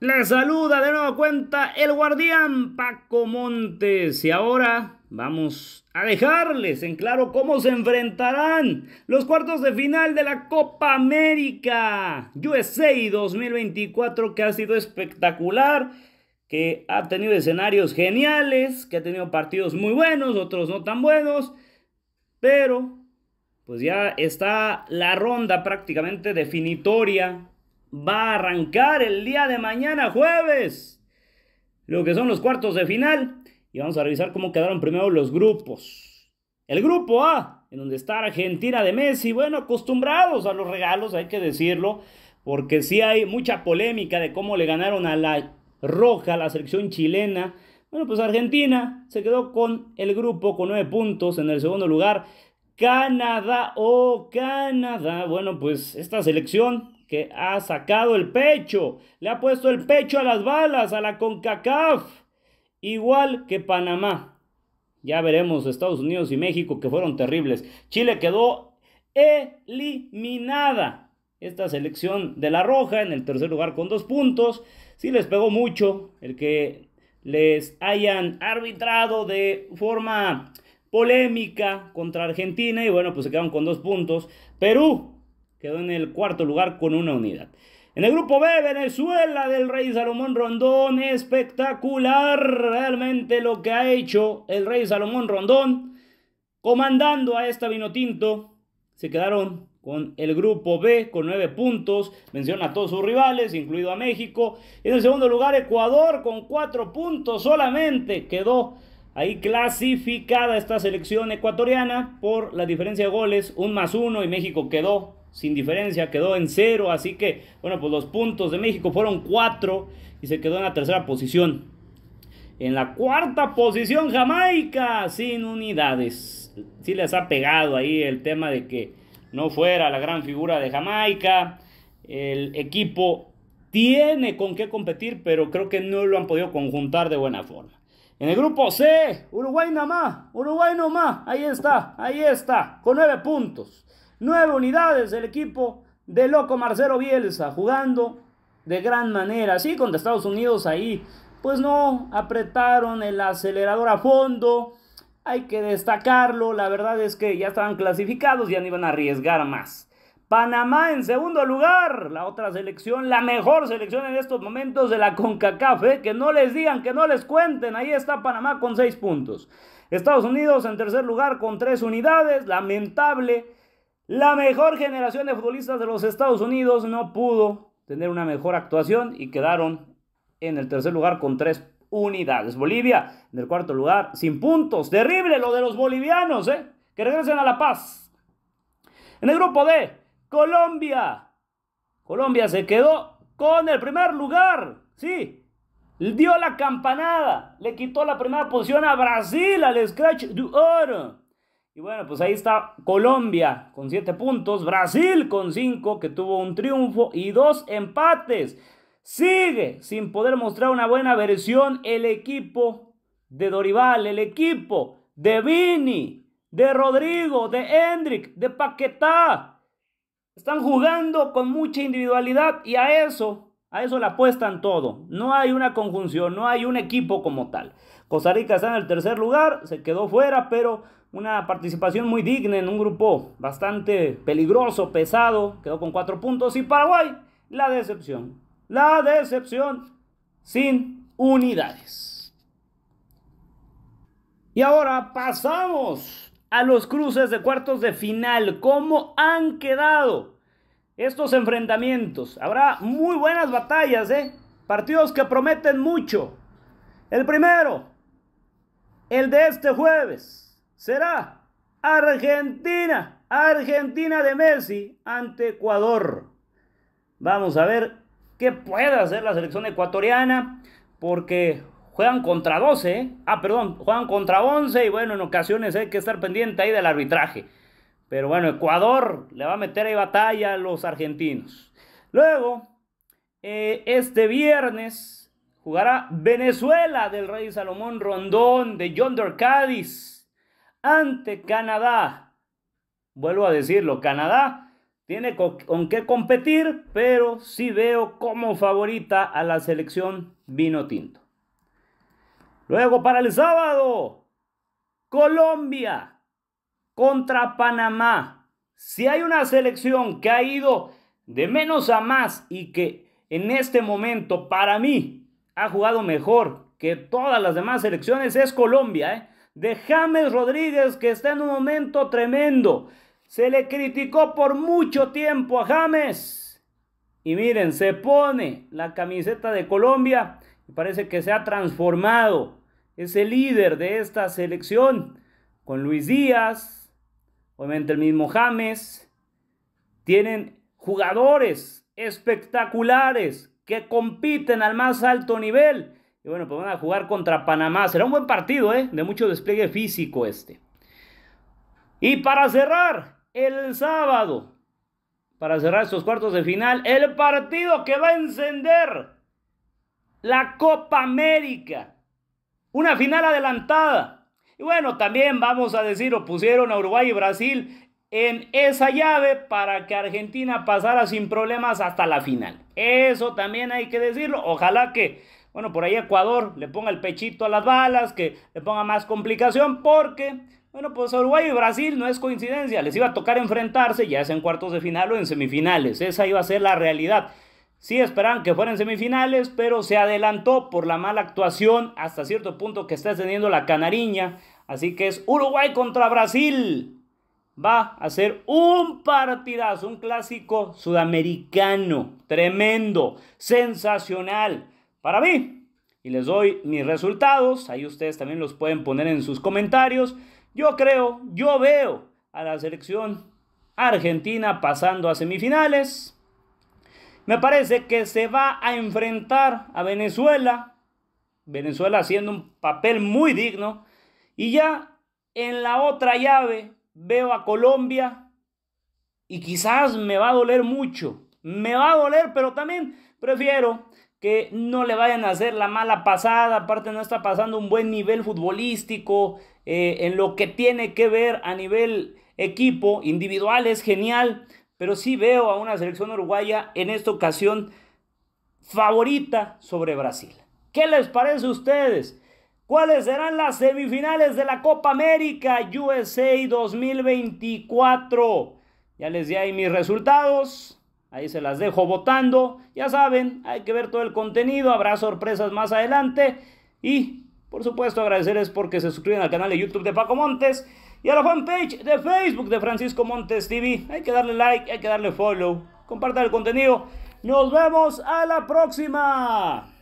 Le saluda de nueva cuenta el guardián Paco Montes y ahora vamos a dejarles en claro cómo se enfrentarán los cuartos de final de la Copa América USA 2024 que ha sido espectacular, que ha tenido escenarios geniales, que ha tenido partidos muy buenos, otros no tan buenos, pero pues ya está la ronda prácticamente definitoria va a arrancar el día de mañana, jueves, lo que son los cuartos de final. Y vamos a revisar cómo quedaron primero los grupos. El grupo A, en donde está Argentina de Messi, bueno, acostumbrados a los regalos, hay que decirlo, porque sí hay mucha polémica de cómo le ganaron a la roja, la selección chilena. Bueno, pues Argentina se quedó con el grupo con nueve puntos en el segundo lugar. Canadá, oh Canadá, bueno, pues esta selección que ha sacado el pecho, le ha puesto el pecho a las balas, a la CONCACAF, igual que Panamá. Ya veremos Estados Unidos y México que fueron terribles. Chile quedó eliminada. Esta selección de la Roja en el tercer lugar con dos puntos. Sí les pegó mucho el que les hayan arbitrado de forma polémica contra Argentina y bueno, pues se quedaron con dos puntos. Perú quedó en el cuarto lugar con una unidad. En el grupo B, Venezuela del Rey Salomón Rondón, espectacular realmente lo que ha hecho el Rey Salomón Rondón, comandando a esta Vinotinto. Se quedaron con el grupo B con nueve puntos, menciona a todos sus rivales, incluido a México. En el segundo lugar, Ecuador con cuatro puntos solamente, quedó ahí clasificada esta selección ecuatoriana por la diferencia de goles, un más uno y México quedó sin diferencia, quedó en cero, así que, bueno, pues los puntos de México fueron cuatro y se quedó en la tercera posición. En la cuarta posición, Jamaica, sin unidades. Sí les ha pegado ahí el tema de que no fuera la gran figura de Jamaica. El equipo tiene con qué competir, pero creo que no lo han podido conjuntar de buena forma. En el grupo C, Uruguay nada más, Uruguay nomás, ahí está, ahí está, con nueve puntos. Nueve unidades el equipo de loco Marcelo Bielsa, jugando de gran manera. Sí, contra Estados Unidos ahí, pues no apretaron el acelerador a fondo. Hay que destacarlo, la verdad es que ya estaban clasificados, ya no iban a arriesgar más. Panamá en segundo lugar, la otra selección, la mejor selección en estos momentos de la CONCACAF, ¿eh? que no les digan, que no les cuenten, ahí está Panamá con seis puntos. Estados Unidos en tercer lugar con tres unidades, lamentable la mejor generación de futbolistas de los Estados Unidos no pudo tener una mejor actuación y quedaron en el tercer lugar con tres unidades. Bolivia en el cuarto lugar, sin puntos. Terrible lo de los bolivianos, ¿eh? Que regresen a La Paz. En el grupo D, Colombia. Colombia se quedó con el primer lugar. Sí, dio la campanada. Le quitó la primera posición a Brasil, al Scratch du Oro. Y bueno, pues ahí está Colombia con 7 puntos, Brasil con 5 que tuvo un triunfo y dos empates. Sigue sin poder mostrar una buena versión el equipo de Dorival, el equipo de Vini, de Rodrigo, de Hendrik, de Paquetá. Están jugando con mucha individualidad y a eso, a eso le apuestan todo. No hay una conjunción, no hay un equipo como tal. Costa Rica está en el tercer lugar, se quedó fuera, pero una participación muy digna en un grupo bastante peligroso, pesado, quedó con cuatro puntos. Y Paraguay, la decepción. La decepción sin unidades. Y ahora pasamos a los cruces de cuartos de final. ¿Cómo han quedado estos enfrentamientos? Habrá muy buenas batallas, ¿eh? Partidos que prometen mucho. El primero, el de este jueves será Argentina, Argentina de Messi ante Ecuador. Vamos a ver qué puede hacer la selección ecuatoriana, porque juegan contra 12, ¿eh? ah, perdón, juegan contra 11 y bueno, en ocasiones hay que estar pendiente ahí del arbitraje. Pero bueno, Ecuador le va a meter ahí batalla a los argentinos. Luego, eh, este viernes jugará Venezuela del Rey Salomón Rondón de John Cádiz ante Canadá. Vuelvo a decirlo, Canadá tiene con, qué competir, pero sí veo como favorita a la selección vino tinto. Luego para el sábado, Colombia contra Panamá. Si hay una selección que ha ido de menos a más y que en este momento para mí ha jugado mejor que todas las demás selecciones, es Colombia. ¿eh? de James Rodríguez que está en un momento tremendo. Se le criticó por mucho tiempo a James. Y miren, se pone la camiseta de Colombia y parece que se ha transformado. Es el líder de esta selección con Luis Díaz, obviamente el mismo James. Tienen jugadores espectaculares que compiten al más alto nivel bueno, pues van a jugar contra Panamá. Será un buen partido, ¿eh? De mucho despliegue físico este. Y para cerrar, el sábado, para cerrar estos cuartos de final, el partido que va a encender la Copa América. Una final adelantada. Y bueno, también vamos a decir, lo pusieron a Uruguay y Brasil en esa llave para que Argentina pasara sin problemas hasta la final. Eso también hay que decirlo. Ojalá que bueno, por ahí Ecuador le ponga el pechito a las balas, que le ponga más complicación, porque, bueno, pues Uruguay y Brasil no es coincidencia, les iba a tocar enfrentarse ya sea en cuartos de final o en semifinales, esa iba a ser la realidad. Sí esperaban que fueran semifinales, pero se adelantó por la mala actuación hasta cierto punto que está teniendo la canariña. Así que es Uruguay contra Brasil va a ser un partidazo, un clásico sudamericano, tremendo, sensacional para mí. Y les doy mis resultados, ahí ustedes también los pueden poner en sus comentarios. Yo creo, yo veo a la selección argentina pasando a semifinales. Me parece que se va a enfrentar a Venezuela. Venezuela haciendo un papel muy digno. Y ya en la otra llave veo a Colombia. Y quizás me va a doler mucho. Me va a doler, pero también prefiero que no le vayan a hacer la mala pasada, aparte no está pasando un buen nivel futbolístico, eh, en lo que tiene que ver a nivel equipo, individual es genial, pero sí veo a una selección uruguaya en esta ocasión favorita sobre Brasil. ¿Qué les parece a ustedes? ¿Cuáles serán las semifinales de la Copa América USA 2024? Ya les di ahí mis resultados. Ahí se las dejo votando. Ya saben, hay que ver todo el contenido. Habrá sorpresas más adelante. Y, por supuesto, agradecerles porque se suscriben al canal de YouTube de Paco Montes y a la fanpage de Facebook de Francisco Montes TV. Hay que darle like, hay que darle follow. Compartan el contenido. Nos vemos a la próxima.